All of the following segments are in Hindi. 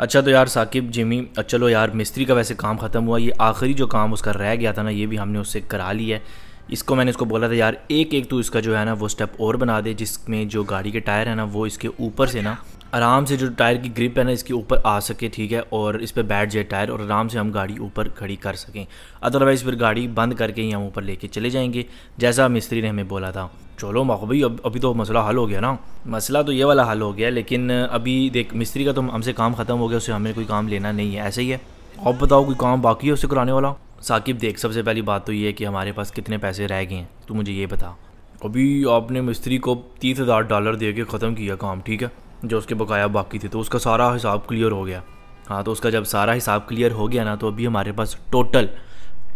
अच्छा तो यार साकिब जिमी चलो यार मिस्त्री का वैसे काम ख़त्म हुआ ये आखिरी जो काम उसका रह गया था ना ये भी हमने उससे करा लिया है इसको मैंने इसको बोला था यार एक एक तो इसका जो है ना वो स्टेप और बना दे जिसमें जो गाड़ी के टायर है ना वो इसके ऊपर से ना आराम से जो टायर की ग्रिप है ना इसके ऊपर आ सके ठीक है और इस पर बैठ जाए टायर और आराम से हम गाड़ी ऊपर खड़ी कर सकें अदरवाइज़ फिर गाड़ी बंद करके ही हम ऊपर लेके चले जाएंगे जैसा मिस्त्री ने हमें बोला था चलो माखो भाई अब अभी तो मसला हल हो गया ना मसला तो ये वाला हल हो गया लेकिन अभी देख मिस्त्री का तो हमसे काम ख़त्म हो गया उससे हमें कोई काम लेना नहीं है ऐसे ही है आप बताओ कोई काम बाकी है उससे कराने वाला साकिब देख सबसे पहली बात तो ये है कि हमारे पास कितने पैसे रह गए हैं तो मुझे ये बता अभी आपने मिस्त्री को तीस हज़ार डॉलर दे के ख़त्म किया काम ठीक है जो उसके बकाया बाकी थे तो उसका सारा हिसाब क्लियर हो गया हाँ तो उसका जब सारा हिसाब क्लियर हो गया ना तो अभी हमारे पास टोटल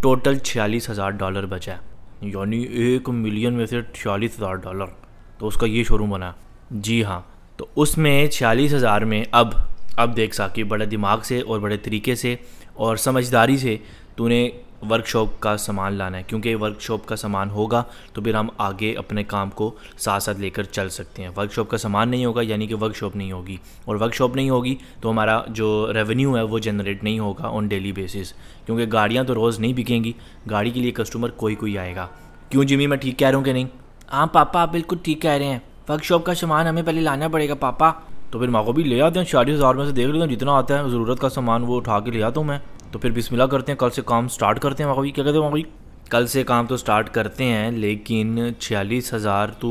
टोटल छियालीस हज़ार डॉलर बचा है यानी एक मिलियन में से छियालीस हज़ार डॉलर तो उसका ये शोरूम बना जी हाँ तो उसमें छियालीस हज़ार में अब अब देख साकी बड़े दिमाग से और बड़े तरीके से और समझदारी से तूने वर्कशॉप का सामान लाना है क्योंकि वर्कशॉप का सामान होगा तो फिर हम आगे अपने काम को साथ साथ लेकर चल सकते हैं वर्कशॉप का सामान नहीं होगा यानी कि वर्कशॉप नहीं होगी और वर्कशॉप नहीं होगी तो हमारा जो रेवेन्यू है वो जनरेट नहीं होगा ऑन डेली बेसिस क्योंकि गाड़ियाँ तो रोज़ नहीं बिकेंगी गाड़ी के लिए कस्टमर कोई कोई आएगा क्यों जिमी मैं ठीक कह रहा हूँ कि नहीं हाँ पापा आप बिल्कुल ठीक कह रहे हैं वर्कशॉप का सामान हमें पहले लाना पड़ेगा पापा तो फिर माँ को भी ले आते हैं चालीस हज़ार में से देख लेते हैं जितना आता है ज़रूरत का सामान वो उठा के ले आता हूँ मैं तो फिर बिस्मिल्लाह करते हैं कल से काम स्टार्ट करते हैं वहाँ क्या कहते हैं वहाँ कल से काम तो स्टार्ट करते हैं लेकिन छियालीस हज़ार तो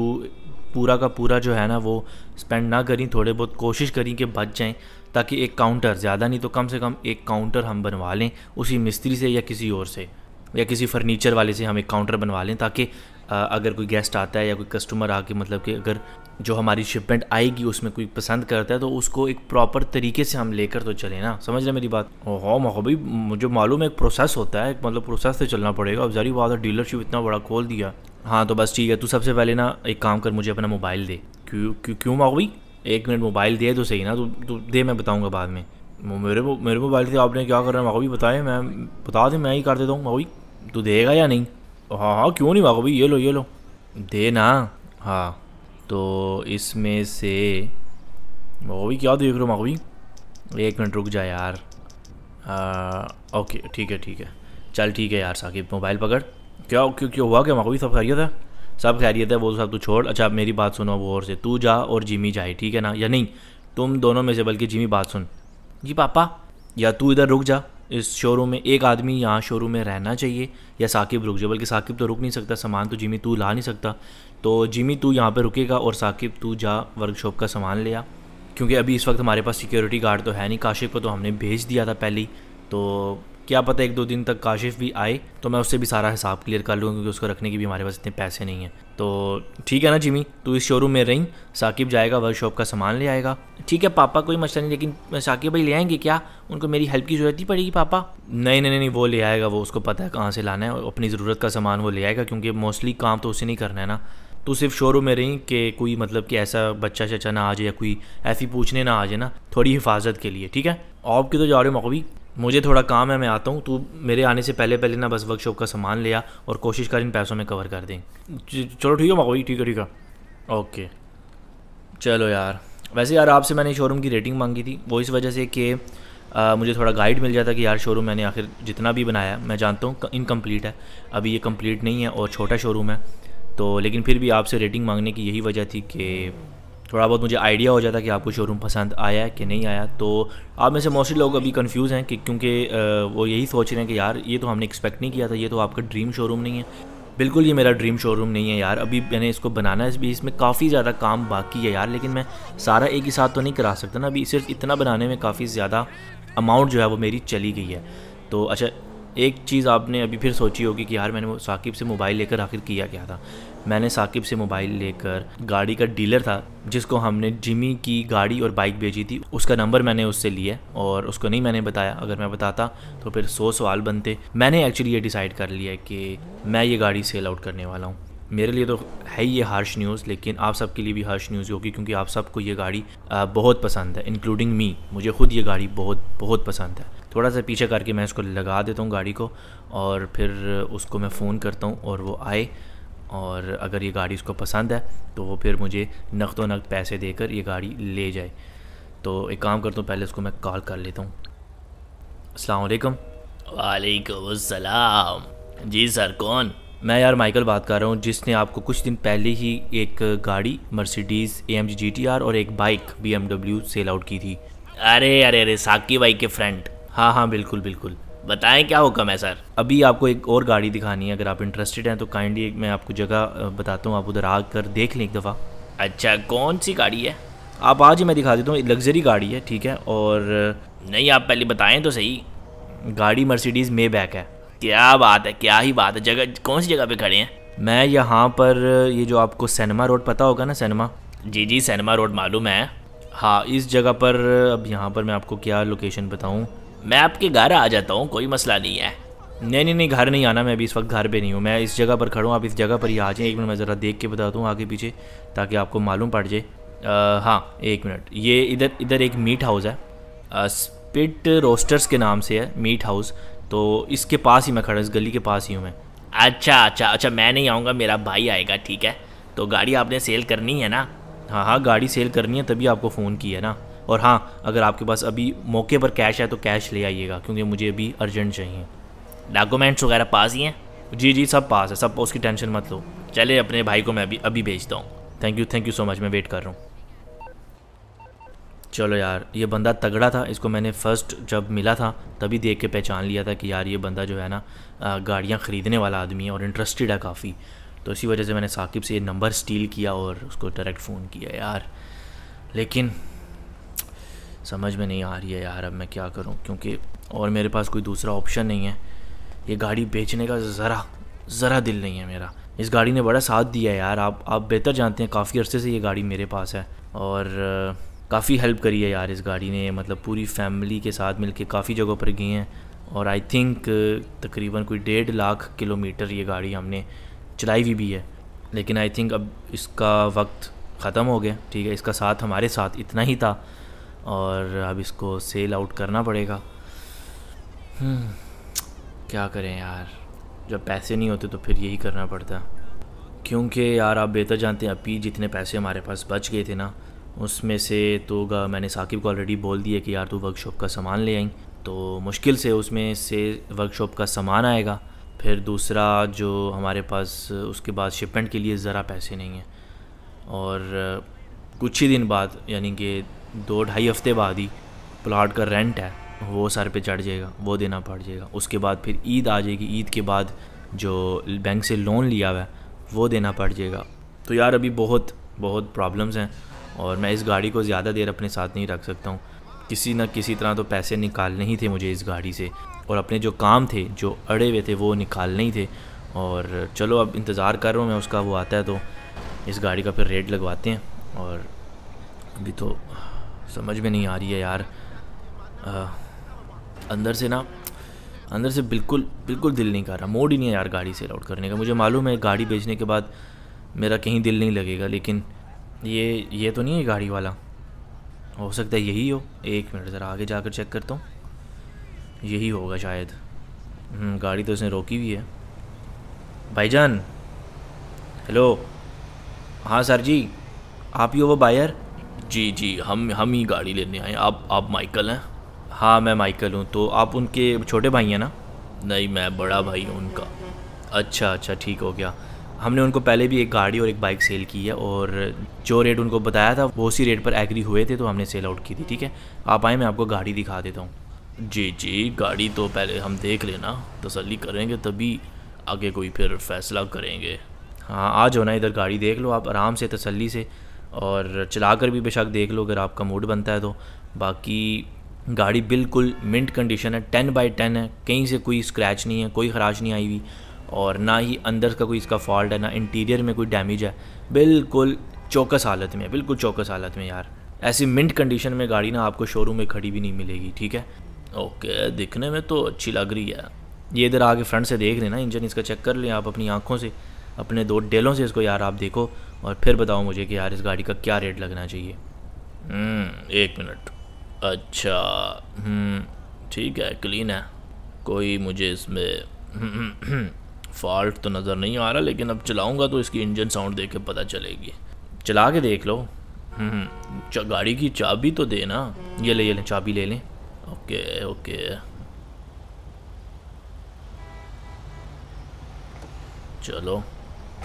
पूरा का पूरा जो है ना वो स्पेंड ना करें थोड़े बहुत कोशिश करें कि बच जाएँ ताकि एक काउंटर ज़्यादा नहीं तो कम से कम एक काउंटर हम बनवा लें उसी मिस्त्री से या किसी और से या किसी फर्नीचर वाले से हम एक काउंटर बनवा लें ताकि अगर कोई गेस्ट आता है या कोई कस्टमर आके मतलब कि अगर जो हमारी शिपमेंट आएगी उसमें कोई पसंद करता है तो उसको एक प्रॉपर तरीके से हम लेकर तो चले ना समझ रहे मेरी बात ओहो महो भाई मुझे मालूम है एक प्रोसेस होता है एक मतलब प्रोसेस से चलना पड़ेगा अब जारी बात है डीलरशिप इतना बड़ा खोल दिया हाँ तो बस ठीक है तू सबसे पहले ना एक काम कर मुझे अपना मोबाइल दे क्यों क्यों क्यों माहो एक मिनट मोबाइल दे तो सही ना तो, तो दे मैं बताऊँगा बाद में मेरे मेरे मोबाइल से आपने क्या करना है माहो बताए मैं बता दें मैं ही कर देता हूँ माहो तू देगा या नहीं तो हाँ हाँ क्यों नहीं मांगो भाई ये लो ये लो दे ना हाँ तो इसमें से मांगो भाई क्या देख रहे हो मांगो भाई एक मिनट रुक जा यार आ, ओके ठीक है ठीक है चल ठीक है यार साकिब मोबाइल पकड़ क्या क्यों क्यों हुआ क्या मांगो भाई सब खैरियत है सब खैरियत है वो सब तू छोड़ अच्छा मेरी बात सुनो वो और से तू जा और जिमी जाए ठीक है ना या नहीं तुम दोनों में से बल्कि जिमी बात सुन जी पापा या तू इधर रुक जा इस शोरूम में एक आदमी यहाँ शोरूम में रहना चाहिए या साकिब रुक जाए बल्कि साकिब तो रुक नहीं सकता सामान तो जिमी तू ला नहीं सकता तो जिमी तू यहाँ पर रुकेगा और साकिब तू जा वर्कशॉप का सामान ले आ क्योंकि अभी इस वक्त हमारे पास सिक्योरिटी गार्ड तो है नहीं काशिप को तो हमने भेज दिया था पहले तो क्या पता एक दो दिन तक काशिफ भी आए तो मैं उससे भी सारा हिसाब क्लियर कर लूँगा क्योंकि उसको रखने के भी हमारे पास इतने पैसे नहीं हैं तो ठीक है ना जिमी तू इस शोरूम में रही साकिब जाएगा वर्कशॉप का सामान ले आएगा ठीक है पापा कोई मसला नहीं लेकिन साकिब भाई ले आएंगे क्या उनको मेरी हेल्प की ज़रूरत ही पड़ेगी पापा नहीं नहीं नहीं वो ले आएगा वो उसको पता है कहाँ से लाना है और अपनी ज़रूरत का सामान वो ले आएगा क्योंकि मोस्टली काम तो उसे नहीं करना है ना तो सिर्फ शोरूम में रहीं कि कोई मतलब कि ऐसा बच्चा चचा ना आ जाए या कोई ऐसी पूछने ना आ जाए ना थोड़ी हिफाजत के लिए ठीक है आपके तो जा रहे हो मकवी मुझे थोड़ा काम है मैं आता हूँ तू मेरे आने से पहले पहले ना बस वर्कशॉप का सामान लिया और कोशिश कर इन पैसों में कवर कर दें चलो ठीक है माँ ठीक है ठीक है ओके चलो यार वैसे यार आपसे मैंने शोरूम की रेटिंग मांगी थी वो इस वजह से कि आ, मुझे थोड़ा गाइड मिल जाता कि यार शोरूम मैंने आखिर जितना भी बनाया मैं जानता हूँ इनकम्प्लीट है अभी ये कम्प्लीट नहीं है और छोटा शोरूम है तो लेकिन फिर भी आपसे रेटिंग मांगने की यही वजह थी कि थोड़ा बहुत मुझे आइडिया हो जाता कि आपको शोरूम पसंद आया कि नहीं आया तो आप में से मोस्टली लोग अभी कंफ्यूज हैं कि क्योंकि वो यही सोच रहे हैं कि यार ये तो हमने एक्सपेक्ट नहीं किया था ये तो आपका ड्रीम शोरूम नहीं है बिल्कुल ये मेरा ड्रीम शोरूम नहीं है यार अभी मैंने इसको बनाना है भी इसमें काफ़ी ज़्यादा काम बाकी है यार लेकिन मैं सारा एक ही साथ तो नहीं करा सकता ना अभी सिर्फ इतना बनाने में काफ़ी ज़्यादा अमाउंट जो है वो मेरी चली गई है तो अच्छा एक चीज़ आपने अभी फिर सोची होगी कि यार मैंने साकिब से मोबाइल लेकर आखिर किया क्या था मैंने साकिब से मोबाइल लेकर गाड़ी का डीलर था जिसको हमने जिमी की गाड़ी और बाइक भेजी थी उसका नंबर मैंने उससे लिया और उसको नहीं मैंने बताया अगर मैं बताता तो फिर सौ सवाल बनते मैंने एक्चुअली ये डिसाइड कर लिया कि मैं ये गाड़ी सेल आउट करने वाला हूँ मेरे लिए तो है ही ये हार्श न्यूज़ लेकिन आप सबके लिए भी हार्श न्यूज़ होगी क्योंकि आप सबको ये गाड़ी बहुत पसंद है इंक्लूडिंग मी मुझे ख़ुद ये गाड़ी बहुत बहुत पसंद है थोड़ा सा पीछे करके मैं इसको लगा देता हूँ गाड़ी को और फिर उसको मैं फ़ोन करता हूँ और वो आए और अगर ये गाड़ी उसको पसंद है तो वो फिर मुझे नकद नकद पैसे देकर ये गाड़ी ले जाए तो एक काम करता हूँ पहले उसको मैं कॉल कर लेता हूँ असलकम वालेकुम जी सर कौन मैं यार माइकल बात कर रहा हूँ जिसने आपको कुछ दिन पहले ही एक गाड़ी मर्सिडीज़ ए एम और एक बाइक बी सेल आउट की थी अरे अरे अरे साकी बाइक के फ्रेंड हाँ हाँ बिल्कुल बिल्कुल बताएं क्या हुक्म है सर अभी आपको एक और गाड़ी दिखानी है अगर आप इंटरेस्टेड हैं तो काइंडली मैं आपको जगह बताता हूँ आप उधर आकर देख लें एक दफ़ा अच्छा कौन सी गाड़ी है आप आज ही मैं दिखा देता हूँ लग्जरी गाड़ी है ठीक है और नहीं आप पहले बताएं तो सही गाड़ी मर्सिडीज़ मे बैक है क्या बात है क्या ही बात है जगह कौन सी जगह पे खड़े हैं मैं यहाँ पर ये जो आपको सिनेमा रोड पता होगा ना cinema G G cinema road मालूम है हाँ इस जगह पर अब यहाँ पर मैं आपको क्या लोकेशन बताऊँ मैं आपके घर आ जाता हूँ कोई मसला नहीं है नहीं नहीं नहीं घर नहीं आना मैं अभी इस वक्त घर पे नहीं हूँ मैं इस जगह पर खड़ा हूँ आप इस जगह पर ही आ जाएँ एक मिनट मैं ज़रा देख के बता दूँ आगे पीछे ताकि आपको मालूम पड़ जाए हाँ एक मिनट ये इधर इधर एक मीट हाउस है आ, स्पिट रोस्टर्स के नाम से है मीट हाउस तो इसके पास ही मैं खड़ा इस गली के पास ही हूँ मैं अच्छा अच्छा अच्छा मैं नहीं आऊँगा मेरा भाई आएगा ठीक है तो गाड़ी आपने सेल करनी है ना हाँ हाँ गाड़ी सेल करनी है तभी आपको फ़ोन किया ना और हाँ अगर आपके पास अभी मौके पर कैश है तो कैश ले आइएगा क्योंकि मुझे अभी अर्जेंट चाहिए डॉक्यूमेंट्स वगैरह पास ही हैं जी जी सब पास है सब उसकी टेंशन मत लो चले अपने भाई को मैं अभी अभी भेजता हूँ thank you thank you so much मैं वेट कर रहा हूँ चलो यार ये बंदा तगड़ा था इसको मैंने फ़र्स्ट जब मिला था तभी देख के पहचान लिया था कि यार ये बंदा जो है ना गाड़ियाँ ख़रीदने वाला आदमी है और इंटरेस्टेड है काफ़ी तो इसी वजह से मैंने साकिब से ये नंबर स्टील किया और उसको डायरेक्ट फ़ोन किया यार लेकिन समझ में नहीं आ रही है यार अब मैं क्या करूँ क्योंकि और मेरे पास कोई दूसरा ऑप्शन नहीं है ये गाड़ी बेचने का ज़रा ज़रा दिल नहीं है मेरा इस गाड़ी ने बड़ा साथ दिया है यार आप आप बेहतर जानते हैं काफ़ी अरसे से ये गाड़ी मेरे पास है और काफ़ी हेल्प करी है यार इस गाड़ी ने मतलब पूरी फैमिली के साथ मिलके काफ़ी जगहों पर गए हैं और आई थिंक तकरीबन कोई डेढ़ लाख किलोमीटर ये गाड़ी हमने चलाई हुई भी है लेकिन आई थिंक अब इसका वक्त ख़त्म हो गया ठीक है इसका साथ हमारे साथ इतना ही था और अब इसको सेल आउट करना पड़ेगा हम्म, क्या करें यार जब पैसे नहीं होते तो फिर यही करना पड़ता क्योंकि यार आप बेहतर जानते हैं अभी जितने पैसे हमारे पास बच गए थे ना उसमें से तो मैंने साकिब को ऑलरेडी बोल दिया कि यार तू वर्कशॉप का सामान ले आई तो मुश्किल से उसमें से वर्कशॉप का सामान आएगा फिर दूसरा जो हमारे पास उसके बाद शिपमेंट के लिए ज़रा पैसे नहीं हैं और कुछ ही दिन बाद यानी कि दो ढाई हफ्ते बाद ही प्लाट का रेंट है वो सर पे चढ़ जाएगा वो देना पड़ जाएगा उसके बाद फिर ईद आ जाएगी ईद के बाद जो बैंक से लोन लिया हुआ है वो देना पड़ जाएगा तो यार अभी बहुत बहुत प्रॉब्लम्स हैं और मैं इस गाड़ी को ज़्यादा देर अपने साथ नहीं रख सकता हूँ किसी न किसी तरह तो पैसे निकालने ही थे मुझे इस गाड़ी से और अपने जो काम थे जो अड़े हुए थे वो निकालने ही थे और चलो अब इंतज़ार कर रहा हूँ मैं उसका वो आता है तो इस गाड़ी का फिर रेट लगवाते हैं और अभी तो समझ में नहीं आ रही है यार आ, अंदर से ना अंदर से बिल्कुल बिल्कुल दिल नहीं कर रहा मोड ही नहीं है यार गाड़ी सेल आउट करने का मुझे मालूम है गाड़ी बेचने के बाद मेरा कहीं दिल नहीं लगेगा लेकिन ये ये तो नहीं है गाड़ी वाला हो सकता है यही हो एक मिनट ज़रा आगे जाकर चेक करता हूँ यही होगा शायद हम्म, गाड़ी तो उसने रोकी हुई है भाईजान हेलो हाँ सर जी आप ही हो वो बायर जी जी हम हम ही गाड़ी लेने आए आप आप माइकल हैं हाँ मैं माइकल हूँ तो आप उनके छोटे भाई हैं ना नहीं मैं बड़ा भाई हूँ उनका अच्छा अच्छा ठीक हो गया हमने उनको पहले भी एक गाड़ी और एक बाइक सेल की है और जो रेट उनको बताया था वो उसी रेट पर एग्री हुए थे तो हमने सेल आउट की थी ठीक है आप आए मैं आपको गाड़ी दिखा देता हूँ जी जी गाड़ी तो पहले हम देख लेना तसली करेंगे तभी आगे कोई फिर फैसला करेंगे हाँ आ जाओ ना इधर गाड़ी देख लो आप आराम से तसली से और चला कर भी बेशक देख लो अगर आपका मूड बनता है तो बाकी गाड़ी बिल्कुल मिंट कंडीशन है टेन बाई टेन है कहीं से कोई स्क्रैच नहीं है कोई खराश नहीं आई हुई और ना ही अंदर का कोई इसका फॉल्ट है ना इंटीरियर में कोई डैमेज है बिल्कुल चौकस हालत में बिल्कुल चौकस हालत में यार ऐसी मिंट कंडीशन में गाड़ी ना आपको शोरूम में खड़ी भी नहीं मिलेगी ठीक है ओके दिखने में तो अच्छी लग रही है ये इधर आके फ्रंट से देख लेना इंजन इसका चेक कर लें आप अपनी आँखों से अपने दो डेलों से इसको यार आप देखो और फिर बताओ मुझे कि यार इस गाड़ी का क्या रेट लगना चाहिए हम्म, एक मिनट अच्छा हम्म, ठीक है क्लीन है कोई मुझे इसमें फॉल्ट हम्म, तो नज़र नहीं आ रहा लेकिन अब चलाऊंगा तो इसकी इंजन साउंड देख के पता चलेगी चला के देख लो गाड़ी की चाबी तो देना ये ले ये लें चाबी ले लें ओके ओके चलो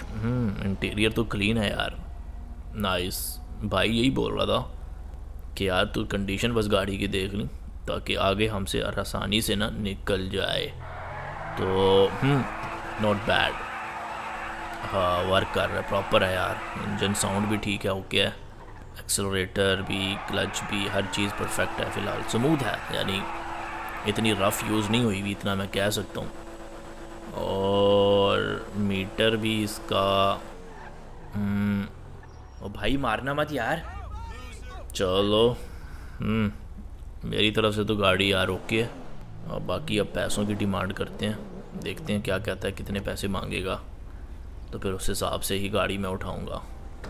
इंटीरियर हम्म, तो क्लीन है यार नाइस भाई यही बोल रहा था कि यार तू कंडीशन बस गाड़ी की देख ली ताकि आगे हमसे आसानी से ना निकल जाए तो नॉट हम्म, बैड हाँ वर्क कर रहा है प्रॉपर है यार इंजन साउंड भी ठीक है ओके है एक्सलोरेटर भी क्लच भी हर चीज़ परफेक्ट है फ़िलहाल स्मूथ है यानी इतनी रफ़ यूज़ नहीं हुई भी इतना मैं कह सकता हूँ मीटर भी इसका हम्म, ओ भाई मारना मत यार चलो हम्म, मेरी तरफ से तो गाड़ी यार ओके है और बाकी अब पैसों की डिमांड करते हैं देखते हैं क्या कहता है कितने पैसे मांगेगा तो फिर उस हिसाब से ही गाड़ी मैं उठाऊँगा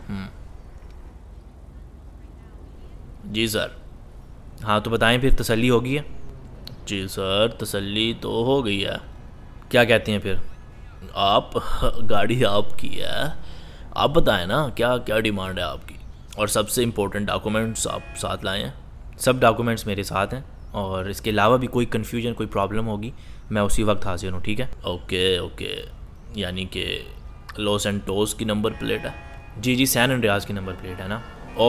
हम्म। जी सर हाँ तो बताएं फिर तसल्ली होगी है जी सर तसल्ली तो हो गई है क्या कहते हैं फिर आप गाड़ी आपकी है आप बताएं ना क्या क्या डिमांड है आपकी और सबसे इम्पोर्टेंट डॉक्यूमेंट्स आप साथ लाए हैं सब डॉक्यूमेंट्स मेरे साथ हैं और इसके अलावा भी कोई कन्फ्यूजन कोई प्रॉब्लम होगी मैं उसी वक्त हाजिर हूँ ठीक है ओके ओके यानी कि लॉस एंड टोस की नंबर प्लेट है जी जी सैन एंड रियाज की नंबर प्लेट है ना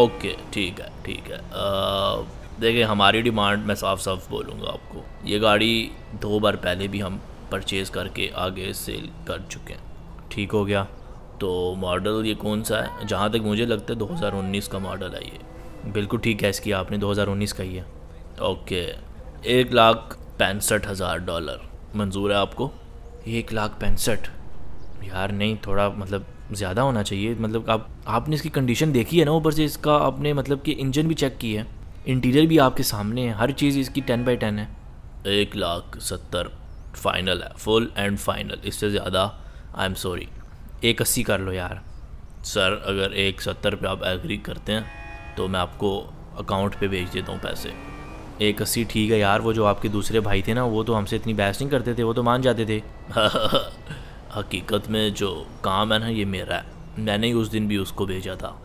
ओके ठीक है ठीक है देखिए हमारी डिमांड मैं साफ साफ बोलूँगा आपको ये गाड़ी दो बार पहले भी हम परचेज़ करके आगे सेल कर चुके हैं ठीक हो गया तो मॉडल ये कौन सा है जहाँ तक मुझे लगता है 2019 का मॉडल है ये बिल्कुल ठीक है इसकी आपने 2019 का ही है ओके एक लाख पैंसठ हज़ार डॉलर मंजूर है आपको एक लाख पैंसठ यार नहीं थोड़ा मतलब ज़्यादा होना चाहिए मतलब आप आपने इसकी कंडीशन देखी है ना ऊपर से इसका आपने मतलब कि इंजन भी चेक की है इंटीरियर भी आपके सामने है हर चीज़ इसकी टेन बाई टेन है एक लाख सत्तर फाइनल है फुल एंड फाइनल इससे ज़्यादा आई एम सॉरी एक अस्सी कर लो यार सर अगर एक सत्तर पे आप एग्री करते हैं तो मैं आपको अकाउंट पे भेज देता हूँ पैसे एक अस्सी ठीक है यार वो जो आपके दूसरे भाई थे ना वो तो हमसे इतनी बहस नहीं करते थे वो तो मान जाते थे हकीकत में जो काम है ना ये मेरा है मैंने ही उस दिन भी उसको भेजा था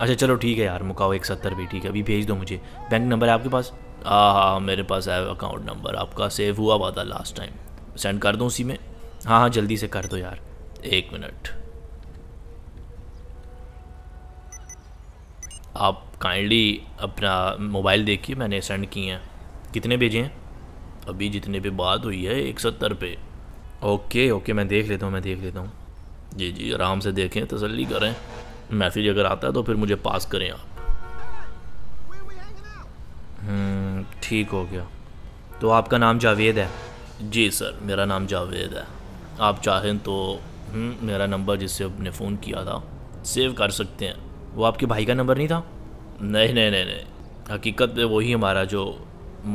अच्छा चलो ठीक है यार मुकाओ एक सत्तर भी ठीक है अभी भेज दो मुझे बैंक नंबर है आपके पास हाँ हाँ मेरे पास है अकाउंट नंबर आपका सेव हुआ हुआ था लास्ट टाइम सेंड कर दूँ उसी में हाँ हाँ जल्दी से कर दो यार एक मिनट आप काइंडली अपना मोबाइल देखिए मैंने सेंड किए हैं कितने भेजे हैं अभी जितने पे बात हुई है एक सत्तर पे ओके ओके मैं देख लेता हूँ मैं देख लेता हूँ जी जी आराम से देखें तसल्ली करें मैसेज अगर आता है तो फिर मुझे पास करें आप हम्म, ठीक हो गया तो आपका नाम जावेद है जी सर मेरा नाम जावेद है आप चाहें तो हम्म, मेरा नंबर जिससे आपने फ़ोन किया था सेव कर सकते हैं वो आपके भाई का नंबर नहीं था नहीं नहीं नहीं नहीं हकीकत में वही हमारा जो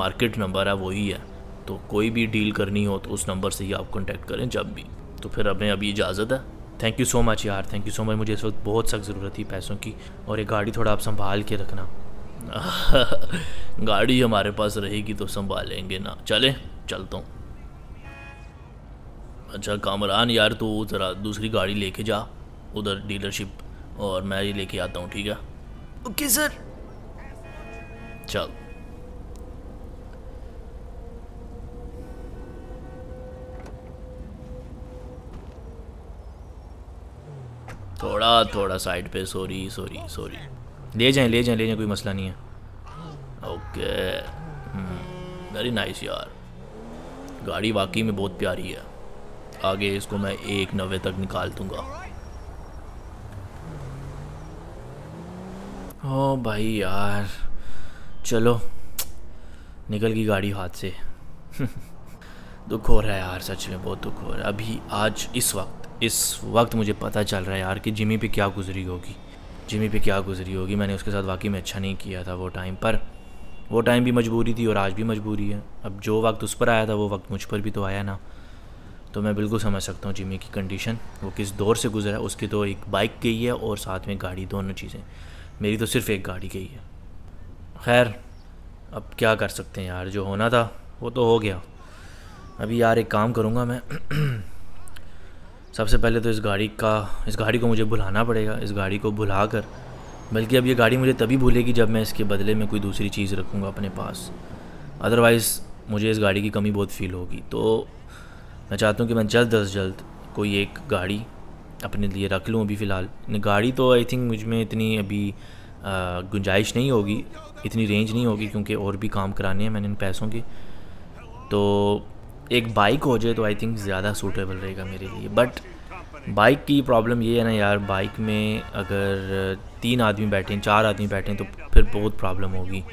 मार्केट नंबर है वही है तो कोई भी डील करनी हो तो उस नंबर से ही आप कॉन्टेक्ट करें जब भी तो फिर हमें अभी इजाज़त है थैंक यू सो मच यार थैंक यू सो मच मुझे इस वक्त बहुत सख्त ज़रूरत थी पैसों की और ये गाड़ी थोड़ा आप संभाल के रखना गाड़ी हमारे पास रहेगी तो संभालेंगे ना चले चलता हूँ अच्छा कामरान यार तो ज़रा दूसरी गाड़ी लेके जा उधर डीलरशिप और मैं ये लेके आता हूँ ठीक है ओके सर चल थोड़ा थोड़ा साइड पे सॉरी सॉरी सॉरी ले जाएं ले जाएं ले जाएं कोई मसला नहीं है ओके वेरी नाइस यार गाड़ी वाकई में बहुत प्यारी है आगे इसको मैं एक नवे तक निकाल दूंगा ओ भाई यार चलो निकल गई गाड़ी हाथ से दुख हो रहा है यार सच में बहुत दुख हो रहा है अभी आज इस वक्त इस वक्त मुझे पता चल रहा है यार कि जिमी पे क्या गुजरी होगी जिमी पे क्या गुजरी होगी मैंने उसके साथ वाकई में अच्छा नहीं किया था वो टाइम पर वो टाइम भी मजबूरी थी और आज भी मजबूरी है अब जो वक्त उस पर आया था वो वक्त मुझ पर भी तो आया ना तो मैं बिल्कुल समझ सकता हूँ जिमी की कंडीशन वो किस दौर से गुजरा है उसकी तो एक बाइक गई है और साथ में गाड़ी दोनों चीज़ें मेरी तो सिर्फ एक गाड़ी गई है खैर अब क्या कर सकते हैं यार जो होना था वो तो हो गया अभी यार एक काम करूँगा मैं सबसे पहले तो इस गाड़ी का इस गाड़ी को मुझे भुलाना पड़ेगा इस गाड़ी को भुला कर बल्कि अब ये गाड़ी मुझे तभी भूलेगी जब मैं इसके बदले में कोई दूसरी चीज़ रखूँगा अपने पास अदरवाइज़ मुझे इस गाड़ी की कमी बहुत फील होगी तो मैं चाहता हूँ कि मैं जल्द अज जल्द कोई एक गाड़ी अपने लिए रख लूँ अभी फ़िलहाल गाड़ी तो आई थिंक मुझ में इतनी अभी गुंजाइश नहीं होगी इतनी रेंज नहीं होगी क्योंकि और भी काम कराने हैं मैंने इन पैसों के तो एक बाइक हो जाए तो आई थिंक ज़्यादा सूटेबल रहेगा मेरे लिए बट बाइक की प्रॉब्लम ये है ना यार बाइक में अगर तीन आदमी बैठें चार आदमी बैठें तो फिर बहुत प्रॉब्लम होगी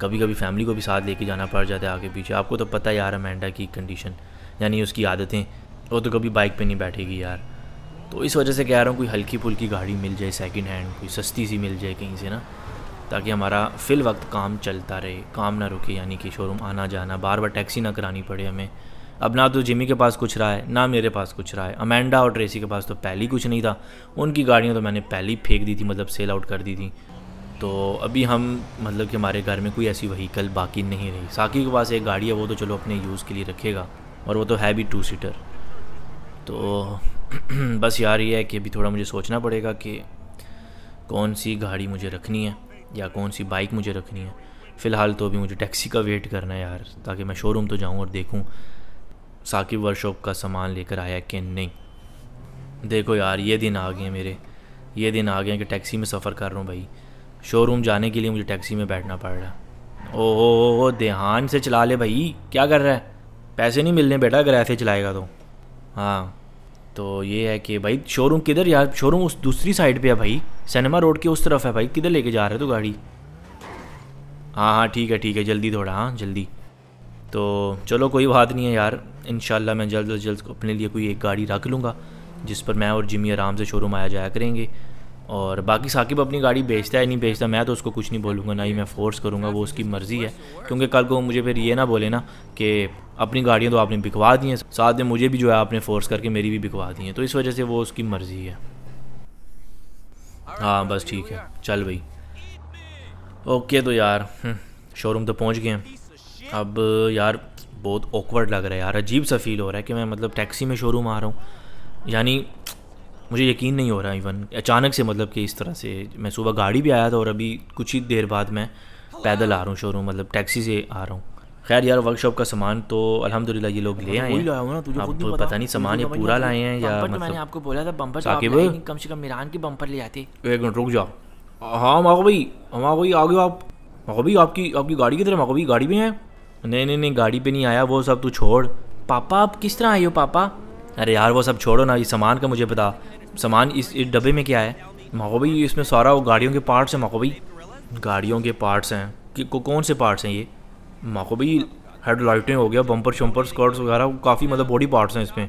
कभी कभी फैमिली को भी साथ लेके जाना पड़ जाता है आगे पीछे आपको तो पता है यार अमेंडा की कंडीशन यानी उसकी आदतें वो तो कभी बाइक पे नहीं बैठेगी यार तो इस वजह से कह रहा हूँ कोई हल्की फुल्की गाड़ी मिल जाए सेकेंड हैंड कोई सस्ती सी मिल जाए कहीं से ना ताकि हमारा फिल वक्त काम चलता रहे काम ना रुके यानी कि शोरूम आना जाना बार बार टैक्सी ना करानी पड़े हमें अब ना तो जिमी के पास कुछ रहा है ना मेरे पास कुछ रहा है अमेंडा और ट्रेसी के पास तो पहले ही कुछ नहीं था उनकी गाड़ियाँ तो मैंने पहले ही फेंक दी थी मतलब सेल आउट कर दी थी तो अभी हम मतलब कि हमारे घर में कोई ऐसी वहीकल बाकी नहीं रही साकी के पास एक गाड़ी है वो तो चलो अपने यूज़ के लिए रखेगा और वो तो है भी टू सीटर तो बस यार ये है कि अभी थोड़ा मुझे सोचना पड़ेगा कि कौन सी गाड़ी मुझे रखनी है या कौन सी बाइक मुझे रखनी है फ़िलहाल तो अभी मुझे टैक्सी का वेट करना है यार ताकि मैं शोरूम तो जाऊँ और देखूँ साकिब वर्कशॉप का सामान लेकर आया कि नहीं देखो यार ये दिन आ गए मेरे ये दिन आ गए कि टैक्सी में सफ़र कर रहा हूँ भाई शोरूम जाने के लिए मुझे टैक्सी में बैठना पड़ रहा ओहो ओ देहान से चला ले भाई क्या कर रहा है पैसे नहीं मिलने बेटा अगर ऐसे चलाएगा तो हाँ तो ये है कि भाई शोरूम किधर यार शोरूम उस दूसरी साइड पे है भाई सिनेमा रोड के उस तरफ है भाई किधर लेके जा रहे हो तो गाड़ी हाँ हाँ ठीक है ठीक है जल्दी थोड़ा हाँ जल्दी तो चलो कोई बात नहीं है यार इन मैं जल्द अज जल्द अपने लिए कोई एक गाड़ी रख लूँगा जिस पर मैं और जिमी आराम से शोरूम आया जाया करेंगे और बाकी साकिब अपनी गाड़ी बेचता है नहीं बेचता मैं तो उसको कुछ नहीं बोलूँगा ना ही मैं फ़ोर्स करूँगा वो उसकी मर्ज़ी है क्योंकि कल को मुझे फिर ये ना बोले ना कि अपनी गाड़ियाँ तो आपने बिकवा दी हैं साथ में मुझे भी जो है आपने फ़ोर्स करके मेरी भी बिकवा दी हैं तो इस वजह से वो उसकी मर्ज़ी है हाँ बस ठीक है चल भाई ओके तो यार शोरूम हम्म, तो पहुँच गए हैं अब यार बहुत ऑकवर्ड लग रहा है यार अजीब सा फील हो रहा है कि मैं मतलब टैक्सी में शोरूम आ रहा हूँ यानी मुझे यकीन नहीं हो रहा इवन अचानक से मतलब कि इस तरह से मैं सुबह गाड़ी भी आया था और अभी कुछ ही देर बाद मैं पैदल आ रहा हूँ शोरूम मतलब टैक्सी से आ रहा हूँ खैर यार वर्कशॉप का सामान तो अलहमदिल्ला ये लोग ले आए हैं आप पता नहीं सामान ये तो पूरा लाए हैं या तो मतलब मैंने आपको बोला था बम्पर तो साकिब कम से कम मीरान के बम्पर ले आते एक मिनट रुक जाओ हाँ माको भाई माको भाई आ गए आप माको भाई आपकी आपकी गाड़ी की तरह माको भाई गाड़ी में है नहीं नहीं नहीं गाड़ी पे नहीं आया वो सब तू छोड़ पापा आप किस तरह आई हो पापा अरे यार वो सब छोड़ो ना ये सामान का मुझे पता सामान इस डब्बे में क्या है माको भाई इसमें सारा वो गाड़ियों के पार्ट्स हैं माको भाई गाड़ियों के पार्ट्स हैं कि को, कौन से पार्ट्स हैं ये माको भाई हेड लाइटें हो गया बम्पर शम्पर स्कर्ट्स वगैरह काफ़ी मतलब बॉडी पार्ट्स हैं इसमें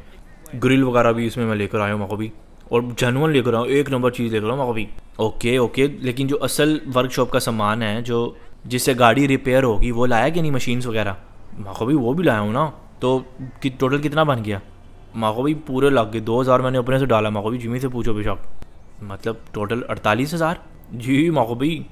ग्रिल वगैरह भी इसमें मैं लेकर आया हूँ माको भाई और जेनुअन लेकर आया हूँ एक नंबर चीज़ लेकर आया हूँ माको भाई ओके ओके लेकिन जो असल वर्कशॉप का सामान है जो जिससे गाड़ी रिपेयर होगी वो लाया कि नहीं मशीन्स वगैरह माखो भाई वो भी लाया हूँ ना तो कि, टोटल कितना बन गया माखो भाई पूरे लग गए दो हज़ार मैंने अपने से डाला माखो भाई जिमी से पूछो बेशक मतलब टोटल अड़तालीस हज़ार जी माखो भाई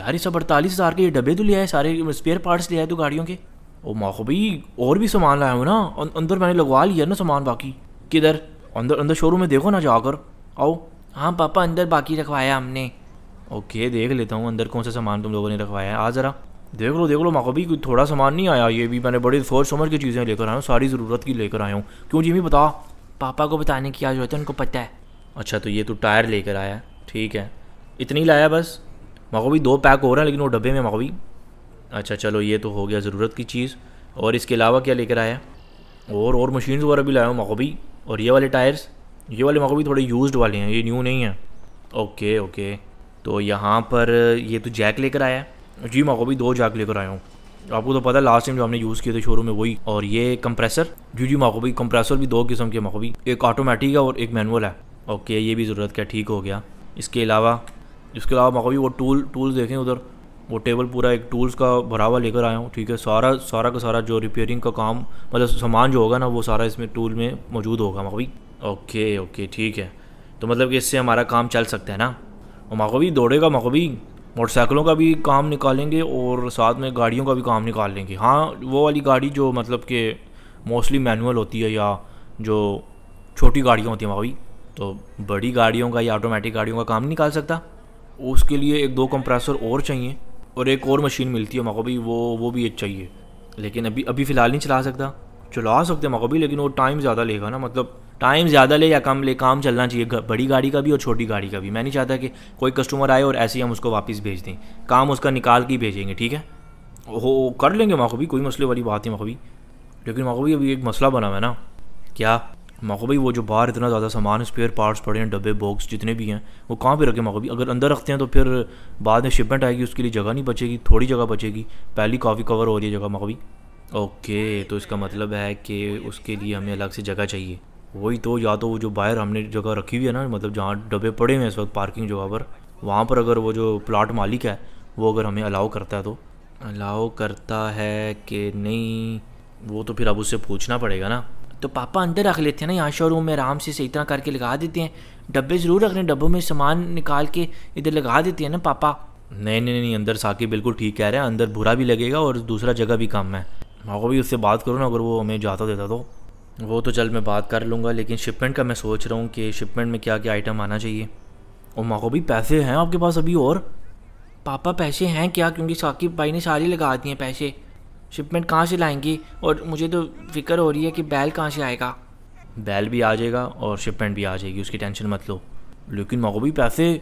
यार ये सब अड़तालीस हज़ार के डब्बे तो लिया है सारे स्पेयर पार्ट्स लिया है तो गाड़ियों के ओ माखो भाई और भी सामान लाया हूँ ना अं- अंदर मैंने लगवा लिया ना सामान बाकी किधर अंदर अंदर शोरूम में देखो ना जाकर आओ हाँ पापा अंदर बाकी रखवाया हमने ओके देख लेता हूँ अंदर कौन सा सामान तुम लोगों ने रखवाया है आ ज़रा देख लो देख लो माँ भी थोड़ा सामान नहीं आया ये भी मैंने बड़ी सोच समझ की चीज़ें लेकर आया हूँ सारी ज़रूरत की लेकर आया हूँ क्यों भी बता पापा को बताने की आज होता है उनको पता है अच्छा तो ये तो टायर लेकर आया ठीक है इतनी लाया बस माँ भी दो पैक हो रहे हैं लेकिन वो डब्बे में माँ अच्छा चलो ये तो हो गया ज़रूरत की चीज़ और इसके अलावा क्या लेकर आया और और मशीन्स वगैरह भी लाया हूँ मकबी और ये वाले टायर्स ये वाले मकबी थोड़े यूज्ड वाले हैं ये न्यू नहीं है ओके ओके तो यहाँ पर ये तो जैक लेकर आया है जी मैं को भी दो जैक लेकर आया हूँ आपको तो पता है लास्ट टाइम जो हमने यूज़ किए थे शोरूम में वही और ये कंप्रेसर जी जी माखोबी कंप्रेसर भी दो किस्म के माखोबी एक ऑटोमेटिक है और एक मैनुअल है ओके ये भी ज़रूरत क्या ठीक हो गया इसके अलावा इसके अलावा माखोबी वो टूल टूल्स देखें उधर वो टेबल पूरा एक टूल्स का भरावा लेकर आया हूँ ठीक है सारा सारा का सारा जो रिपेयरिंग का काम मतलब सामान जो होगा ना वो सारा इसमें टूल में मौजूद होगा माखोबी ओके ओके ठीक है तो मतलब कि इससे हमारा काम चल सकता है ना और भी दौड़े का भी मोटरसाइकिलों का भी काम निकालेंगे और साथ में गाड़ियों का भी काम निकाल लेंगे हाँ वो वाली गाड़ी जो मतलब कि मोस्टली मैनुअल होती है या जो छोटी गाड़ियाँ होती हैं भी तो बड़ी गाड़ियों का या ऑटोमेटिक गाड़ियों का काम नहीं निकाल सकता उसके लिए एक दो कंप्रेसर और चाहिए और एक और मशीन मिलती है भी वो वो भी एक चाहिए लेकिन अभी अभी फ़िलहाल नहीं चला सकता चला सकते भी लेकिन वो टाइम ज़्यादा लेगा ना मतलब टाइम ज़्यादा ले या कम ले काम चलना चाहिए बड़ी गाड़ी का भी और छोटी गाड़ी का भी मैं नहीं चाहता कि कोई कस्टमर आए और ऐसे ही हम उसको वापस भेज दें काम उसका निकाल के ही भेजेंगे ठीक है हो कर लेंगे मखबी कोई मसले वाली बात है मखबी लेकिन मखबी अभी एक मसला बना हुआ है ना क्या मखबी वो जो बाहर इतना ज़्यादा सामान स्पेयर पार्ट्स पड़े हैं डब्बे बॉक्स जितने भी हैं वो कहाँ पे रखें मखबी अगर अंदर रखते हैं तो फिर बाद में शिपमेंट आएगी उसके लिए जगह नहीं बचेगी थोड़ी जगह बचेगी पहली काफ़ी कवर हो रही है जगह मखबी ओके तो इसका मतलब है कि उसके लिए हमें अलग से जगह चाहिए वही तो या तो वो जो बाहर हमने जगह रखी हुई है ना मतलब जहाँ डब्बे पड़े हुए हैं इस वक्त पार्किंग जगह पर वहाँ पर अगर वो जो प्लाट मालिक है वो अगर हमें अलाउ करता है तो अलाउ करता है कि नहीं वो तो फिर अब उससे पूछना पड़ेगा ना तो पापा अंदर रख लेते हैं ना यहाँ शोरूम में आराम से सही तरह करके लगा देते हैं डब्बे ज़रूर रख रहे हैं डब्बों में सामान निकाल के इधर लगा देते हैं ना पापा नहीं नहीं नहीं अंदर साकी बिल्कुल ठीक कह रहे हैं अंदर बुरा भी लगेगा और दूसरा जगह भी कम है माँ को भी उससे बात करूँ ना अगर वो हमें जाता देता तो वो तो चल मैं बात कर लूँगा लेकिन शिपमेंट का मैं सोच रहा हूँ कि शिपमेंट में क्या क्या आइटम आना चाहिए और माँ को भी पैसे हैं आपके पास अभी और पापा पैसे हैं क्या क्योंकि साकिब भाई ने सारी लगा दी हैं पैसे शिपमेंट कहाँ से लाएंगी और मुझे तो फिक्र हो रही है कि बैल कहाँ से आएगा बैल भी आ जाएगा और शिपमेंट भी आ जाएगी उसकी टेंशन मत लो लेकिन माँ को भी पैसे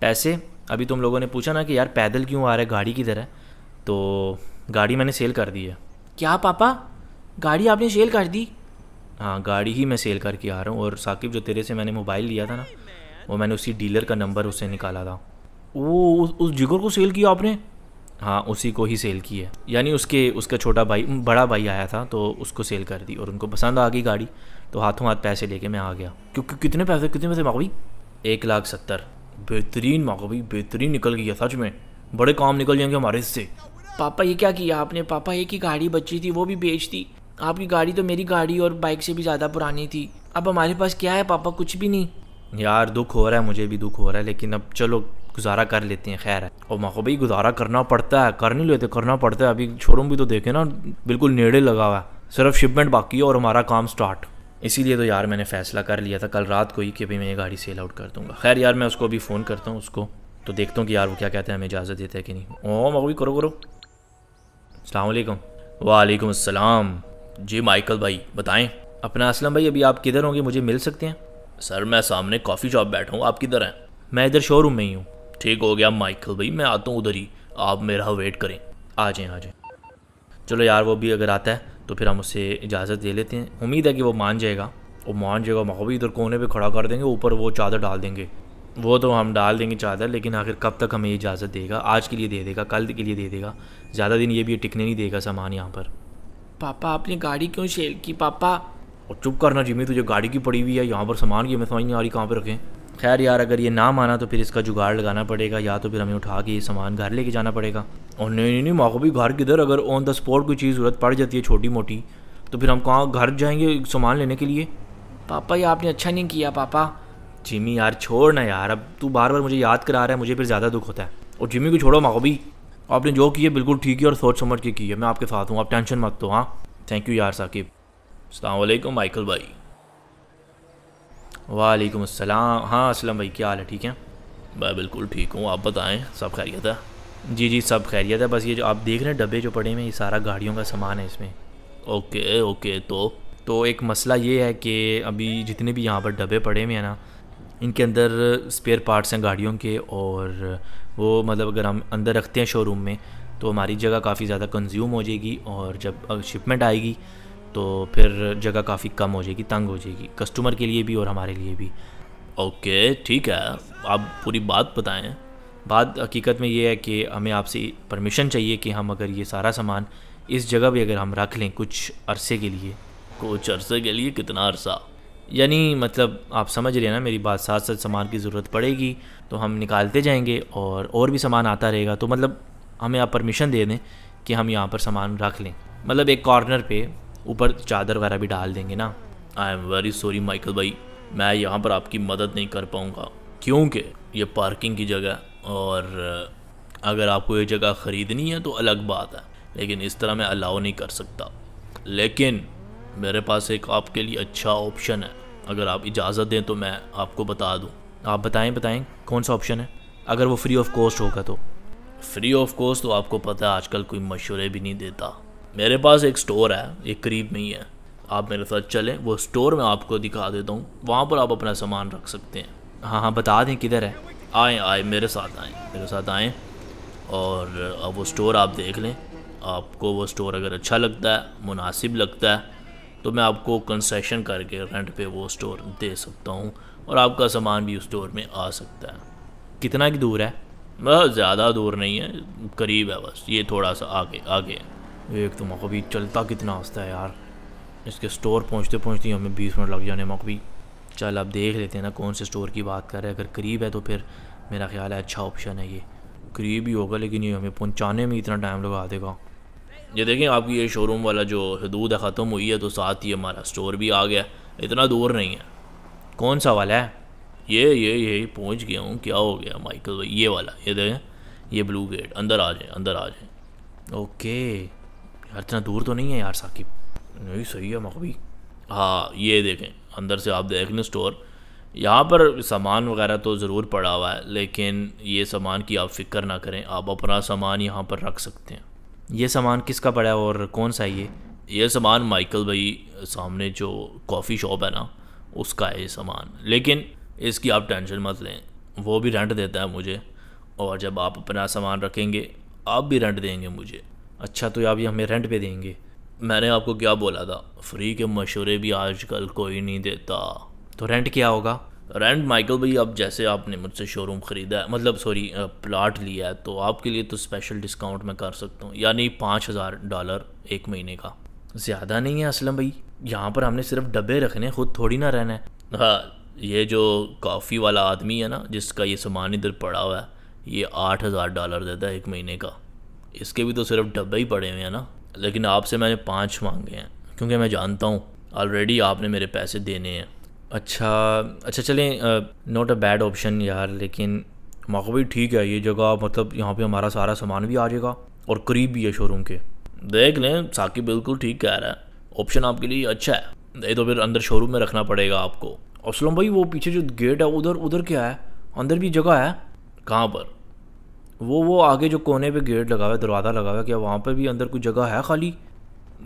पैसे अभी तुम लोगों ने पूछा ना कि यार पैदल क्यों आ रहा है गाड़ी की तरह तो गाड़ी मैंने सेल कर दी है क्या पापा गाड़ी आपने सेल कर दी हाँ गाड़ी ही मैं सेल करके आ रहा हूँ और साकिब जो तेरे से मैंने मोबाइल लिया था ना वो मैंने उसी डीलर का नंबर उससे निकाला था वो उस, उस जिगर को सेल किया आपने हाँ उसी को ही सेल की है यानी उसके उसका छोटा भाई बड़ा भाई आया था तो उसको सेल कर दी और उनको पसंद आ गई गाड़ी तो हाथों हाथ पैसे लेके मैं आ गया क्योंकि कितने पैसे कितने पैसे मागवी एक लाख सत्तर बेहतरीन मागवी बेहतरीन निकल गया सच में बड़े काम निकल जाएंगे हमारे इससे पापा ये क्या किया आपने पापा एक ही गाड़ी बची थी वो भी बेच दी आपकी गाड़ी तो मेरी गाड़ी और बाइक से भी ज़्यादा पुरानी थी अब हमारे पास क्या है पापा कुछ भी नहीं यार दुख हो रहा है मुझे भी दुख हो रहा है लेकिन अब चलो गुजारा कर लेते हैं खैर है और माँ भाई गुजारा करना पड़ता है कर नहीं लेते करना पड़ता है अभी शोरूम भी तो देखे ना बिल्कुल नेड़े लगा हुआ है सिर्फ शिपमेंट बाकी है और हमारा काम स्टार्ट इसीलिए तो यार मैंने फैसला कर लिया था कल रात को ही कि भाई मैं ये गाड़ी सेल आउट कर दूंगा खैर यार मैं उसको अभी फ़ोन करता हूँ उसको तो देखता हूँ कि यार वो क्या कहते हैं हमें इजाज़त देता है कि नहीं ओ मगवी करो करो अलैक् वालेकुम असलम जी माइकल भाई बताएं अपना असलम भाई अभी आप किधर होंगे मुझे मिल सकते हैं सर मैं सामने कॉफ़ी शॉप बैठा हूँ आप किधर हैं मैं इधर शोरूम में ही हूँ ठीक हो गया माइकल भाई मैं आता हूँ उधर ही आप मेरा वेट करें आ जाएँ आ जाएँ चलो यार वो भी अगर आता है तो फिर हम उससे इजाज़त दे लेते हैं उम्मीद है कि वो मान जाएगा वो मान जाएगा माँ भी इधर कोने पर खड़ा कर देंगे ऊपर वो चादर डाल देंगे वो तो हम डाल देंगे चादर लेकिन आखिर कब तक हमें इजाज़त देगा आज के लिए दे देगा कल के लिए दे देगा ज़्यादा दिन ये भी टिकने नहीं देगा सामान यहाँ पर पापा आपने गाड़ी क्यों शेयर की पापा और चुप करना जिम्मी तुझे गाड़ी की पड़ी हुई है यहाँ पर सामान की हमें समझ नहीं आ रही कहाँ पर रखें खैर यार अगर ये ना माना तो फिर इसका जुगाड़ लगाना पड़ेगा या तो फिर हमें उठा के ये सामान घर लेके जाना पड़ेगा और नहीं नहीं नहीं माखो भी घर किधर अगर ऑन द स्पॉट कोई चीज़ ज़रूरत पड़ जाती है छोटी मोटी तो फिर हम कहाँ घर जाएंगे सामान लेने के लिए पापा ये आपने अच्छा नहीं किया पापा जिमी यार छोड़ ना यार अब तू बार बार मुझे याद करा रहा है मुझे फिर ज़्यादा दुख होता है और जिमी को छोड़ो माखो भी आपने जो किया बिल्कुल ठीक है और सोच समझ के की है मैं आपके साथ हूँ आप टेंशन मत दो हाँ थैंक यू यार साकिब अलैक्म माइकल भाई वालेकुम अस्सलाम हाँ असलम भाई क्या हाल है ठीक है मैं बिल्कुल ठीक हूँ आप बताएं सब खैरियत है जी जी सब खैरियत है बस ये जो आप देख रहे हैं डब्बे जो पड़े हैं ये सारा गाड़ियों का सामान है इसमें ओके ओके तो तो एक मसला ये है कि अभी जितने भी यहाँ पर डब्बे पड़े हुए हैं ना इनके अंदर स्पेयर पार्ट्स हैं गाड़ियों के और वो मतलब अगर हम अंदर रखते हैं शोरूम में तो हमारी जगह काफ़ी ज़्यादा कंज्यूम हो जाएगी और जब शिपमेंट आएगी तो फिर जगह काफ़ी कम हो जाएगी तंग हो जाएगी कस्टमर के लिए भी और हमारे लिए भी ओके ठीक है आप पूरी बात बताएं बात हकीकत में ये है कि हमें आपसे परमिशन चाहिए कि हम अगर ये सारा सामान इस जगह भी अगर हम रख लें कुछ अरसे के लिए कुछ अरसे के लिए कितना अरसा यानी मतलब आप समझ रहे हैं ना मेरी बात साथ साथ सामान की ज़रूरत पड़ेगी तो हम निकालते जाएंगे और और भी सामान आता रहेगा तो मतलब हमें आप परमिशन दे दें कि हम यहाँ पर सामान रख लें मतलब एक कॉर्नर पे ऊपर चादर वगैरह भी डाल देंगे ना I am very sorry Michael भाई मैं यहाँ पर आपकी मदद नहीं कर पाऊँगा क्योंकि ये पार्किंग की जगह और अगर आपको ये जगह ख़रीदनी है तो अलग बात है लेकिन इस तरह मैं अलाउ नहीं कर सकता लेकिन मेरे पास एक आपके लिए अच्छा ऑप्शन है अगर आप इजाज़त दें तो मैं आपको बता दूँ आप बताएं बताएं कौन सा ऑप्शन है अगर वो फ्री ऑफ कॉस्ट होगा तो फ्री ऑफ कॉस्ट तो आपको पता है आजकल कोई मशवरे भी नहीं देता मेरे पास एक स्टोर है ये करीब में ही है आप मेरे साथ चलें वो स्टोर मैं आपको दिखा देता हूँ वहाँ पर आप अपना सामान रख सकते हैं हाँ हाँ बता दें किधर है आए आए मेरे साथ आए मेरे साथ आए और अब वो स्टोर आप देख लें आपको वो स्टोर अगर अच्छा लगता है मुनासिब लगता है तो मैं आपको कंसेशन करके रेंट पे वो स्टोर दे सकता हूँ और आपका सामान भी उस स्टोर में आ सकता है कितना की दूर है बस ज़्यादा दूर नहीं है करीब है बस ये थोड़ा सा आगे आगे एक तो मकबी चलता कितना हंसता है यार इसके स्टोर पहुँचते पहुँचते हमें बीस मिनट लग जाने मकबी चल आप देख लेते हैं ना कौन से स्टोर की बात कर रहे हैं अगर करीब है तो फिर मेरा ख्याल है अच्छा ऑप्शन है ये करीब ही होगा लेकिन ये हमें पहुँचाने में इतना टाइम लगा देगा ये देखें आपकी ये शोरूम वाला जो हदूद है ख़त्म हुई है तो साथ ही हमारा स्टोर भी आ गया इतना दूर नहीं है कौन सा वाला है ये ये ये पहुंच गया हूँ क्या हो गया माइकल भाई ये वाला ये देखें ये ब्लू गेट अंदर आ जाए अंदर आ जाए ओके यार इतना दूर तो नहीं है यार साकिब नहीं सही है मकबी हाँ ये देखें अंदर से आप देख लें स्टोर यहाँ पर सामान वगैरह तो ज़रूर पड़ा हुआ है लेकिन ये सामान की आप फ़िक्र ना करें आप अपना सामान यहाँ पर रख सकते हैं ये सामान किसका पड़ा है और कौन सा है ये ये सामान माइकल भाई सामने जो कॉफ़ी शॉप है ना उसका है ये सामान लेकिन इसकी आप टेंशन मत लें वो भी रेंट देता है मुझे और जब आप अपना सामान रखेंगे आप भी रेंट देंगे मुझे अच्छा तो आप ये हमें रेंट पे देंगे मैंने आपको क्या बोला था फ्री के मशवरे भी आजकल कोई नहीं देता तो रेंट क्या होगा रेंट माइकल भाई अब जैसे आपने मुझसे शोरूम ख़रीदा है मतलब सॉरी प्लाट लिया है तो आपके लिए तो स्पेशल डिस्काउंट मैं कर सकता हूँ यानी पाँच हज़ार डॉलर एक महीने का ज़्यादा नहीं है असलम भाई यहाँ पर हमने सिर्फ डब्बे रखने खुद थोड़ी ना रहना है हाँ ये जो कॉफ़ी वाला आदमी है ना जिसका ये सामान इधर पड़ा हुआ है ये आठ हज़ार डॉलर देता है एक महीने का इसके भी तो सिर्फ डब्बे ही पड़े हुए हैं ना लेकिन आपसे मैंने पाँच मांगे हैं क्योंकि मैं जानता हूँ ऑलरेडी आपने मेरे पैसे देने हैं अच्छा अच्छा चलें नॉट अ बैड ऑप्शन यार लेकिन मौका भी ठीक है ये जगह मतलब यहाँ पे हमारा सारा सामान भी आ जाएगा और करीब भी है शोरूम के देख लें साकी बिल्कुल ठीक कह रहा है ऑप्शन आपके लिए अच्छा है नहीं तो फिर अंदर शोरूम में रखना पड़ेगा आपको असलम भाई वो पीछे जो गेट है उधर उधर क्या है अंदर भी जगह है कहाँ पर वो वो आगे जो कोने पे गेट लगा हुआ है दरवाज़ा लगा हुआ है क्या वहाँ पर भी अंदर कोई जगह है खाली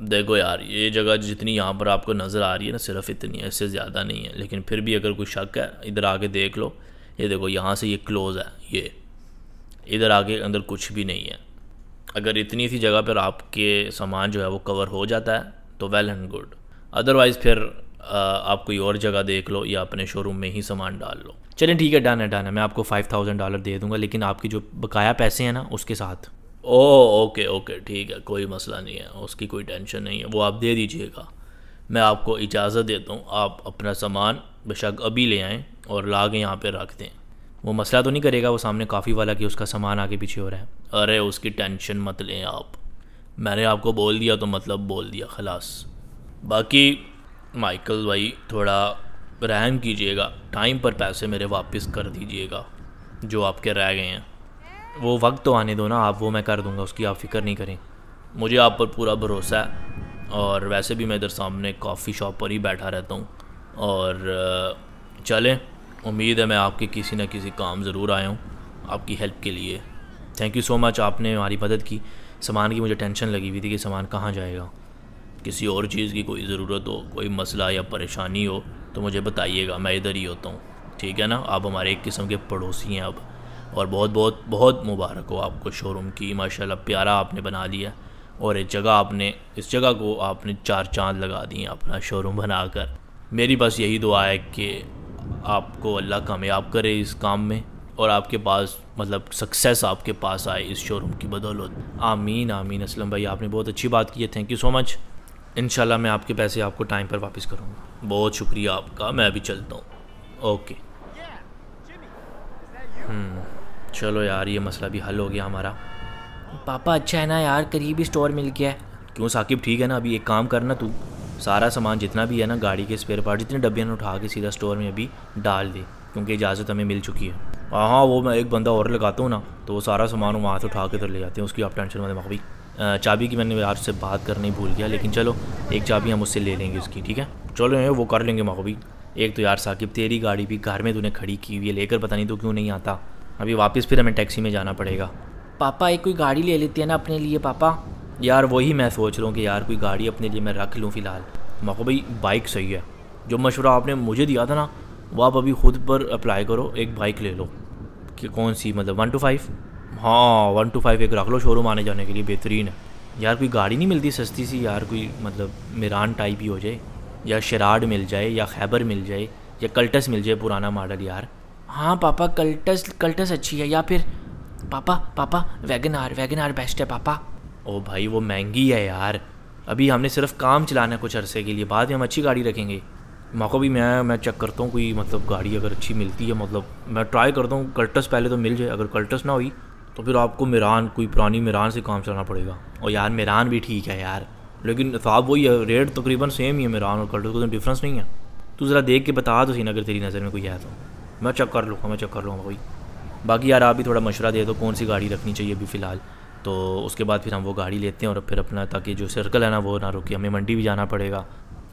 देखो यार ये जगह जितनी यहाँ पर आपको नज़र आ रही है ना सिर्फ इतनी है इससे ज़्यादा नहीं है लेकिन फिर भी अगर कोई शक है इधर आके देख लो ये देखो यहाँ से ये क्लोज़ है ये इधर आके अंदर कुछ भी नहीं है अगर इतनी सी जगह पर आपके सामान जो है वो कवर हो जाता है तो वेल एंड गुड अदरवाइज़ फिर आप कोई और जगह देख लो या अपने शोरूम में ही सामान डाल लो चलें ठीक है डन है डन है मैं आपको फाइव थाउजेंड डॉलर दे दूँगा लेकिन आपकी जो बकाया पैसे हैं ना उसके साथ ओ ओके ओके ठीक है कोई मसला नहीं है उसकी कोई टेंशन नहीं है वो आप दे दीजिएगा मैं आपको इजाज़त देता हूँ आप अपना सामान बेशक अभी ले आएँ और ला के यहाँ पर रख दें वो मसला तो नहीं करेगा वो सामने काफ़ी वाला कि उसका सामान आगे पीछे हो रहा है अरे उसकी टेंशन मत लें आप मैंने आपको बोल दिया तो मतलब बोल दिया खलास बाकी माइकल भाई थोड़ा रहम कीजिएगा टाइम पर पैसे मेरे वापस कर दीजिएगा जो आपके रह गए हैं वो वक्त तो आने दो ना आप वो मैं कर दूँगा उसकी आप फिक्र नहीं करें मुझे आप पर पूरा भरोसा है और वैसे भी मैं इधर सामने कॉफ़ी शॉप पर ही बैठा रहता हूँ और चलें उम्मीद है मैं आपके किसी न किसी काम ज़रूर आया हूँ आपकी हेल्प के लिए थैंक यू सो मच आपने हमारी मदद की सामान की मुझे टेंशन लगी हुई थी कि सामान कहाँ जाएगा किसी और चीज़ की कोई ज़रूरत हो कोई मसला या परेशानी हो तो मुझे बताइएगा मैं इधर ही होता हूँ ठीक है ना आप हमारे एक किस्म के पड़ोसी हैं अब और बहुत बहुत बहुत मुबारक हो आपको शोरूम की माशाल्लाह प्यारा आपने बना लिया और एक जगह आपने इस जगह को आपने चार चांद लगा दिए अपना शोरूम बनाकर मेरी बस यही दुआ है कि आपको अल्लाह कामयाब करे इस काम में और आपके पास मतलब सक्सेस आपके पास आए इस शोरूम की बदौलत आमीन आमीन असलम भाई आपने बहुत अच्छी बात की है थैंक यू सो मच इन मैं आपके पैसे आपको टाइम पर वापस करूँगा बहुत शुक्रिया आपका मैं अभी चलता हूँ ओके चलो यार ये मसला भी हल हो गया हमारा पापा अच्छा है ना यार करीबी स्टोर मिल गया है क्यों साकिब ठीक है ना अभी एक काम करना तू सारा सामान जितना भी है ना गाड़ी के स्पेयर पार्ट जितने डब्बे ना उठा के सीधा स्टोर में अभी डाल दे क्योंकि इजाज़त हमें मिल चुकी है हाँ हाँ वो मैं एक बंदा और लगाता हूँ ना तो वो सारा सामान वहाँ से उठा के तो ले जाते हैं उसकी आप टेंशन मत मकबी चाबी की मैंने आपसे बात करनी भूल गया लेकिन चलो एक चाबी हम उससे ले लेंगे उसकी ठीक है चलो ये वो कर लेंगे मकबी एक तो यार साकिब तेरी गाड़ी भी घर में तूने खड़ी की हुई है लेकर पता नहीं तो क्यों नहीं आता अभी वापस फिर हमें टैक्सी में जाना पड़ेगा पापा एक कोई गाड़ी ले लेती है ना अपने लिए पापा यार वही मैं सोच रहा हूँ कि यार कोई गाड़ी अपने लिए मैं रख लूँ फ़िलहाल मको भाई बाइक सही है जो मशवरा आपने मुझे दिया था ना वो आप अभी ख़ुद पर अप्लाई करो एक बाइक ले लो कि कौन सी मतलब वन टू फाइव हाँ वन टू फाइव एक रख लो शोरूम आने जाने के लिए बेहतरीन है यार कोई गाड़ी नहीं मिलती सस्ती सी यार कोई मतलब मिरान टाइप ही हो जाए या शराड मिल जाए या खैबर मिल जाए या कल्टस मिल जाए पुराना मॉडल यार हाँ पापा कल्टस कल्टस अच्छी है या फिर पापा पापा wagon R wagon R best है पापा ओ भाई वो महंगी है यार अभी हमने सिर्फ काम चलाना है कुछ अरसे के लिए बाद में हम अच्छी गाड़ी रखेंगे मौका भी मैं मैं चेक करता हूँ कोई मतलब गाड़ी अगर अच्छी मिलती है मतलब मैं ट्राई करता हूँ कल्टस पहले तो मिल जाए अगर कल्टस ना हुई तो फिर आपको मिरान कोई पुरानी मिरान से काम चलाना पड़ेगा और यार मिरान भी ठीक है यार लेकिन साहब वही है रेट तकरीबन सेम ही है मिरान और कल्टस का तो डिफरेंस नहीं है तू ज़रा देख के बता दो सीन अगर तेरी नज़र में कोई है तो मैं चेक कर लूँगा मैं चेक कर लूँगा भाई बाकी यार आप भी थोड़ा मशवरा दे दो कौन सी गाड़ी रखनी चाहिए अभी फ़िलहाल तो उसके बाद फिर हम वो गाड़ी लेते हैं और फिर अपना ताकि जो सर्कल है ना वो ना रुके हमें मंडी भी जाना पड़ेगा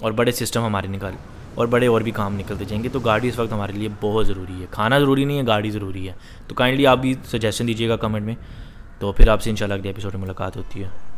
और बड़े सिस्टम हमारे निकाल और बड़े और भी काम निकलते जाएंगे तो गाड़ी इस वक्त हमारे लिए बहुत ज़रूरी है खाना ज़रूरी नहीं है गाड़ी ज़रूरी है तो काइंडली आप भी सजेशन दीजिएगा कमेंट में तो फिर आपसे इंशाल्लाह अगले एपिसोड में मुलाकात होती है